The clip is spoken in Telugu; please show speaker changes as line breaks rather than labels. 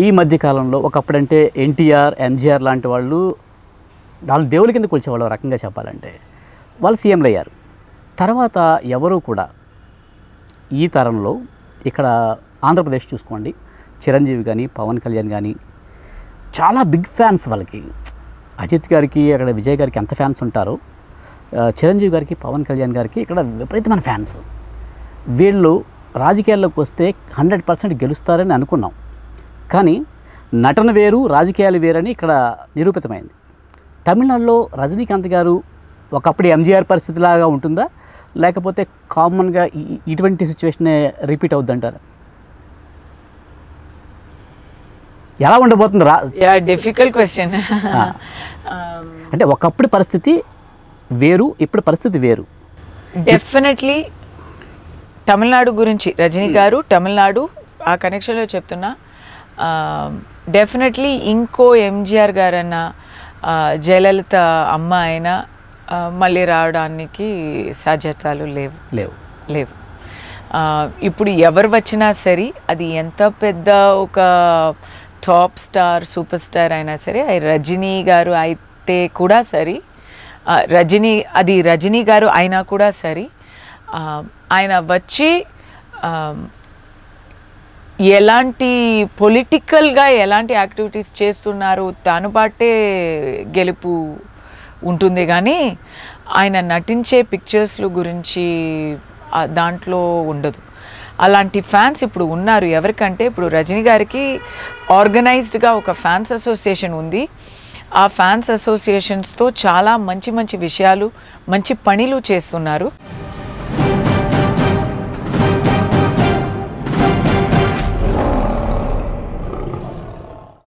ఈ మధ్యకాలంలో ఒకప్పుడంటే ఎన్టీఆర్ ఎంజీఆర్ లాంటి వాళ్ళు వాళ్ళు దేవుళ్ళ కింద కూల్చేవాళ్ళు రకంగా చెప్పాలంటే వాళ్ళు సీఎంలు అయ్యారు తర్వాత ఎవరూ కూడా ఈ తరంలో ఇక్కడ ఆంధ్రప్రదేశ్ చూసుకోండి చిరంజీవి కానీ పవన్ కళ్యాణ్ కానీ చాలా బిగ్ ఫ్యాన్స్ వాళ్ళకి అజిత్ గారికి అక్కడ విజయ్ గారికి ఎంత ఫ్యాన్స్ ఉంటారో చిరంజీవి గారికి పవన్ కళ్యాణ్ గారికి ఇక్కడ విపరీతమైన ఫ్యాన్స్ వీళ్ళు రాజకీయాల్లోకి వస్తే హండ్రెడ్ పర్సెంట్ గెలుస్తారని అనుకున్నాం కానీ నటన వేరు రాజకీయాలు వేరని ఇక్కడ నిరూపితమైంది తమిళనాడులో రజనీకాంత్ గారు ఒకప్పుడు ఎంజీఆర్ పరిస్థితిలాగా ఉంటుందా లేకపోతే కామన్గా ఇటువంటి సిచ్యువేషనే రిపీట్ అవుద్దంటారు ఎలా ఉండబోతుంది రా డిఫికల్ట్ క్వశ్చన్ um, అంటే ఒకప్పుడు పరిస్థితి వేరు ఇప్పుడు పరిస్థితి వేరు
డెఫినెట్లీ తమిళనాడు గురించి రజనీ hmm. గారు తమిళనాడు ఆ కనెక్షన్లో చెప్తున్నా డెఫినెట్లీ um, ఇంకో ఎంజీఆర్ గారన్న uh, జయలలిత అమ్మ ఆయన uh, మళ్ళీ రావడానికి సాధ్యతలు లేవు లేవు లేవు uh, ఇప్పుడు ఎవరు వచ్చినా సరే అది ఎంత పెద్ద ఒక టాప్ స్టార్ సూపర్ స్టార్ అయినా సరే రజనీ గారు అయితే కూడా సరే రజనీ అది రజనీ గారు అయినా కూడా సరే ఆయన వచ్చి um, ఎలాంటి పొలిటికల్గా ఎలాంటి యాక్టివిటీస్ చేస్తున్నారు తాను బట్టే గెలుపు ఉంటుంది కానీ ఆయన నటించే పిక్చర్స్లు గురించి దాంట్లో ఉండదు అలాంటి ఫ్యాన్స్ ఇప్పుడు ఉన్నారు ఎవరికంటే ఇప్పుడు రజనీ గారికి ఆర్గనైజ్డ్గా ఒక ఫ్యాన్స్ అసోసియేషన్ ఉంది ఆ ఫ్యాన్స్ అసోసియేషన్స్తో చాలా మంచి మంచి విషయాలు మంచి పనులు చేస్తున్నారు